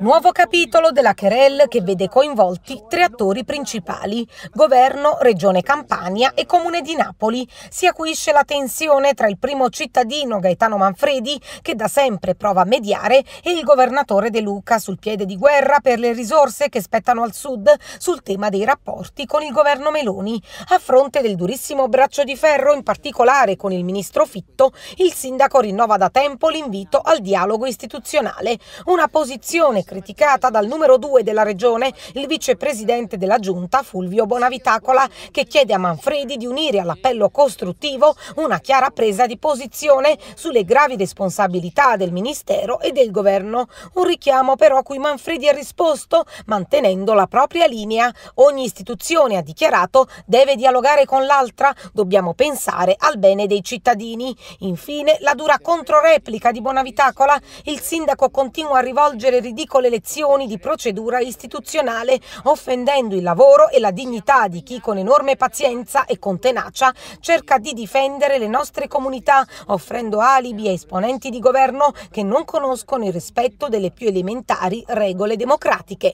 Nuovo capitolo della Querel che vede coinvolti tre attori principali, governo, regione Campania e comune di Napoli. Si acuisce la tensione tra il primo cittadino Gaetano Manfredi, che da sempre prova a mediare, e il governatore De Luca sul piede di guerra per le risorse che spettano al sud sul tema dei rapporti con il governo Meloni. A fronte del durissimo braccio di ferro, in particolare con il ministro Fitto, il sindaco rinnova da tempo l'invito al dialogo istituzionale, una posizione decisione criticata dal numero due della regione, il vicepresidente della giunta Fulvio Bonavitacola, che chiede a Manfredi di unire all'appello costruttivo una chiara presa di posizione sulle gravi responsabilità del Ministero e del Governo. Un richiamo però a cui Manfredi ha risposto mantenendo la propria linea. Ogni istituzione, ha dichiarato, deve dialogare con l'altra, dobbiamo pensare al bene dei cittadini. Infine la dura controreplica di Bonavitacola, il sindaco continua a rivolgere ridicole lezioni di procedura istituzionale, offendendo il lavoro e la dignità di chi con enorme pazienza e con tenacia cerca di difendere le nostre comunità, offrendo alibi a esponenti di governo che non conoscono il rispetto delle più elementari regole democratiche.